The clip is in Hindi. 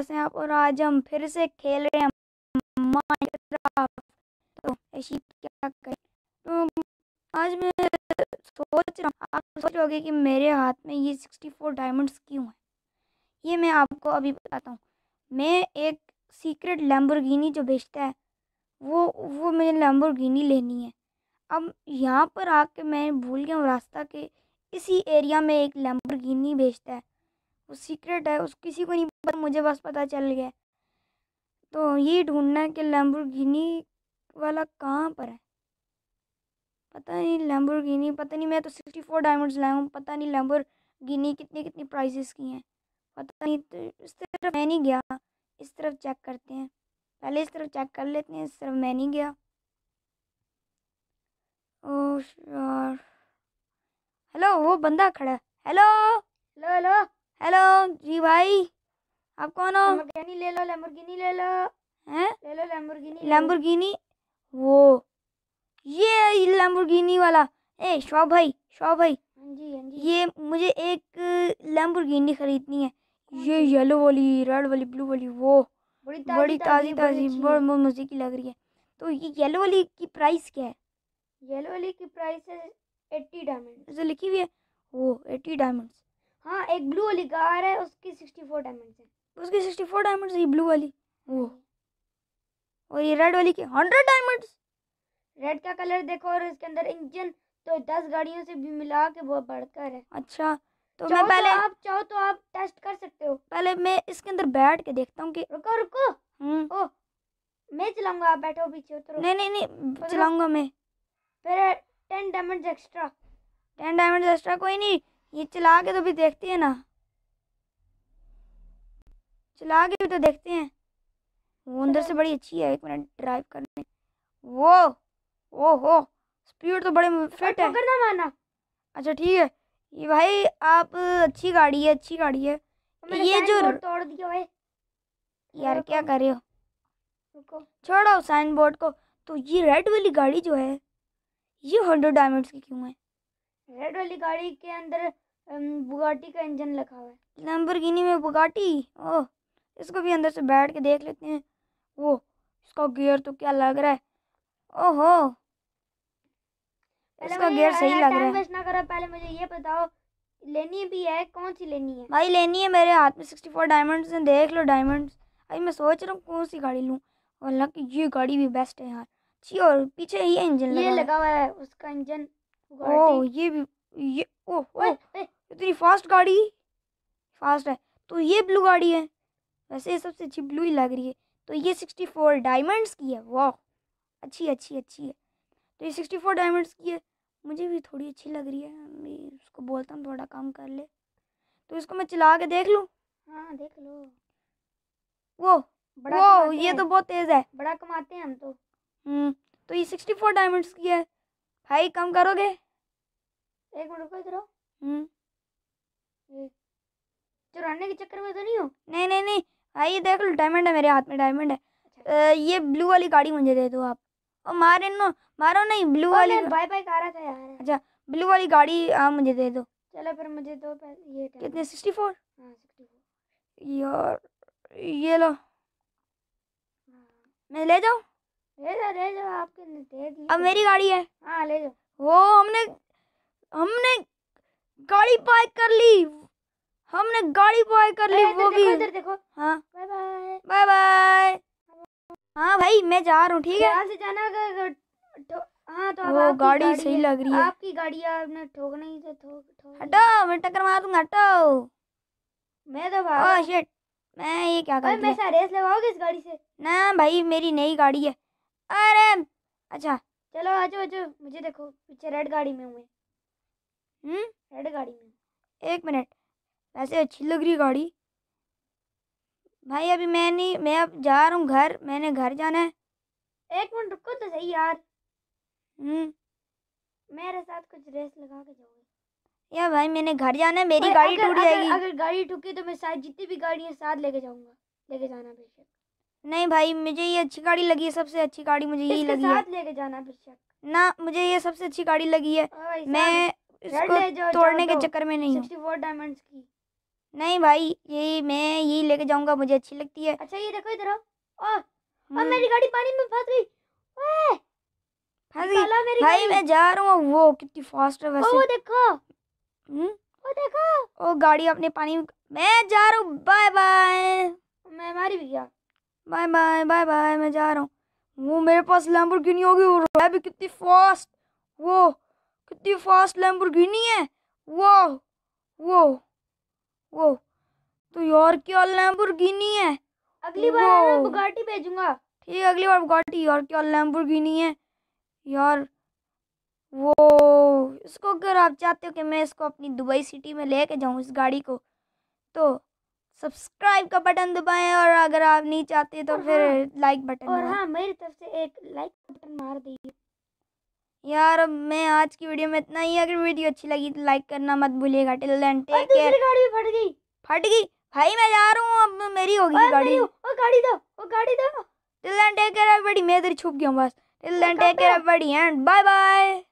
कैसे हैं आप और आज हम फिर से खेल रहे हैं तो ऐसी क्या करें तो आज मैं सोच रहा हूँ आप तो सोच रहोगे कि मेरे हाथ में ये सिक्सटी फोर डायमंड्स क्यों हैं ये मैं आपको अभी बताता हूँ मैं एक सीक्रेट लैम्बोर्गिनी जो बेचता है वो वो मुझे लैम्बोर्गिनी लेनी है अब यहाँ पर आके मैं भूल गया हूँ रास्ता के इसी एरिया में एक लैम्बोर्गिनी बेचता है वो सीक्रेट है उस किसी को नहीं पता मुझे बस पता चल गया तो ये ढूंढना है कि लैम्बोर्गिनी वाला कहाँ पर है पता नहीं लैम्बोर्गिनी पता नहीं मैं तो सिक्सटी फोर डायमंड्स लाया हूँ पता नहीं लैम्बोर्गिनी कितनी कितनी प्राइसेस की हैं पता नहीं तो इस तरफ मैं नहीं गया इस तरफ चेक करते हैं पहले इस तरफ चेक कर लेते हैं इस तरफ मैं नहीं गया ओ यार हेलो वो बंदा खड़ा हेलो हेलो हेलो हेलो जी भाई आप कौन हो लैम्बोर्गिनी ले लो लैम्बोर्गिनी ले लो हैं ले लो लैम्बोर्गिनी लैम्बोर्गिनी वो ये लैम्बोर्गिनी वाला ए शॉप भाई शॉप भाई हाँ जी हाँ जी ये मुझे एक लैम्बोर्गिनी खरीदनी है ये येलो वाली रेड वाली ब्लू वाली वो बड़ी ताज़ी ताज़ी बहुत मज़े की लग रही है तो ये येलो वाली की प्राइस क्या है येलो वाली की प्राइस है एट्टी डायमंड लिखी हुई है वो एट्टी डायमंड्स हाँ एक ब्लू वाली कार है उसकी सिक्सटी फोर डायमंड हैं उसकी सिक्सटी फोर डायमंड्स ये ब्लू वाली वो और ये रेड वाली की हंड्रेड डायमंड रेड का कलर देखो और इसके अंदर इंजन तो दस गाड़ियों से भी मिला के बहुत बढ़कर है अच्छा तो मैं तो पहले आप चाहो तो आप टेस्ट कर सकते हो पहले मैं इसके अंदर बैठ के देखता हूँ कि रुको रुको हम्म। ओ मैं चलाऊंगा आप बैठो पीछे उतरो नहीं नहीं नहीं चलाऊंगा मैं फिर ten diamond extra ten diamond extra कोई नहीं ये चला के तो भी देखते हैं ना चला के भी तो देखते हैं वो अंदर से बड़ी अच्छी है एक मिनट ड्राइव करने वो ओ हो स्पीड तो बड़े फिट है माना अच्छा ठीक है ये भाई आप अच्छी गाड़ी है अच्छी गाड़ी है ये जो तोड़ दिया भाई यार क्या कर रहे हो छोड़ो साइन बोर्ड को तो ये रेड वाली गाड़ी जो है ये हंड्रेड डायमंड्स की क्यों है रेड वाली गाड़ी के अंदर बुगाटी का इंजन लगा हुआ है लैम्बोर्गिनी में बुगाटी ओह इसको भी अंदर से बैठ के देख लेते हैं वो इसका गियर तो क्या लग रहा है ओहो इसका गियर सही लग रहा है वेस्ट ना करो पहले मुझे ये बताओ लेनी भी है कौन सी लेनी है भाई लेनी है मेरे हाथ में सिक्सटी फोर डायमंड देख लो डायमंड अभी मैं सोच रहा हूँ कौन सी गाड़ी लूँ हालांकि ये गाड़ी भी बेस्ट है यार जी और पीछे ही इंजन ये लगा हुआ है उसका इंजन ओ ये भी ये ओ ओ इतनी फास्ट गाड़ी फास्ट है तो ये ब्लू गाड़ी है वैसे ये सबसे अच्छी ब्लू ही लग रही है तो ये सिक्सटी फोर डायमंड्स की है वाह अच्छी अच्छी अच्छी है तो ये सिक्सटी फोर डायमंड्स की है मुझे भी थोड़ी अच्छी लग रही है मैं उसको बोलता हूँ थोड़ा काम कर ले तो इसको मैं चला के देख लूँ हाँ देख लो वो बड़ा वो ये तो बहुत तेज़ है बड़ा कमाते हैं हम तो हम्म तो ये सिक्सटी फोर डायमंड्स की है हाई कम करोगे एक मिनट रुको इधर चुराने हम्म। के चक्कर में तो नहीं हो नहीं नहीं नहीं हाई देख लो डायमंड है मेरे हाथ में डायमंड है अच्छा। ये ब्लू वाली गाड़ी मुझे दे दो आप और मारे नो मारो नहीं ब्लू वाली बाय बाय आ रहा था यार अच्छा ब्लू वाली गाड़ी आप मुझे दे दो चलो फिर मुझे दो ये कितने सिक्सटी फोर हाँ, यार ये लो हाँ। मैं ले जाऊँ ले जाओ आपके अब मेरी गाड़ी है हाँ ले जाओ वो हमने हमने गाड़ी पार्क कर ली हमने गाड़ी पार्क कर ली वो भी इधर देखो हाँ बाय बाय हाँ भाई मैं जा रहा हूँ ठीक है से जाना तो, हाँ तो वो गाड़ी सही लग रही है आपकी गाड़ी आपने ठोक नहीं से ठोक हटो मैं टक्कर मार दूंगा हटो मैं तो भाग ओह शिट मैं ये क्या कर रहा हूँ मैं सारे रेस लगाओगे इस गाड़ी से ना भाई मेरी नई गाड़ी है अरे अच्छा चलो आज आज मुझे देखो पीछे रेड गाड़ी में हुए हम्म रेड गाड़ी में एक मिनट वैसे अच्छी लग रही गाड़ी भाई अभी मैं नहीं मैं अब जा रहा हूँ घर मैंने घर जाना है एक मिनट रुको तो सही यार हम्म मेरे साथ कुछ रेस लगा के जाओगे यार भाई मैंने घर जाना है मेरी गाड़ी टूट जाएगी अगर, अगर गाड़ी टूटी तो मैं शायद जितनी भी गाड़ियाँ साथ लेके जाऊँगा लेके जाना बेशक नहीं भाई मुझे ये अच्छी गाड़ी लगी है सबसे अच्छी गाड़ी मुझे यही लगी साथ है लेके जाना बेशक ना मुझे ये सबसे अच्छी गाड़ी लगी है मैं इसको तोड़ने के चक्कर में नहीं हूँ की नहीं भाई यही मैं यही लेके जाऊंगा मुझे अच्छी लगती है अच्छा ये देखो इधर और हम्म। मेरी गाड़ी पानी में फंस गई भाई भाई मैं जा रहा हूँ वो कितनी फास्ट है वैसे वो देखो वो हम्म? देखो ओ गाड़ी अपने पानी में मैं जा रहा हूँ बाय बाय मैं मारी भी गया बाय बाय बाय बाय मैं जा रहा हूँ वो मेरे पास गिनी होगी और भी कितनी फास्ट वो कितनी फास्ट गिनी है वो वो वो तो यार क्या गिनी है अगली बार मैं बुगाटी भेजूंगा ठीक अगली बार बुगाटी यार क्या गिनी है यार वो इसको अगर आप चाहते हो कि मैं इसको अपनी दुबई सिटी में लेके जाऊँ इस गाड़ी को तो सब्सक्राइब का बटन दबाएं और अगर आप नहीं चाहते तो फिर हाँ, लाइक बटन और हाँ मेरी तरफ से एक लाइक बटन मार दीजिए यार मैं आज की वीडियो में इतना ही अगर वीडियो अच्छी लगी तो लाइक करना मत भूलिएगा टिल देन टेक केयर गाड़ी फट गई फट गई भाई मैं जा रहा हूँ अब तो मेरी होगी गाड़ी ओ गाड़ी दो ओ गाड़ी दो till then take care everybody मैं इधर छुप गया हूँ बस till then take care everybody and bye bye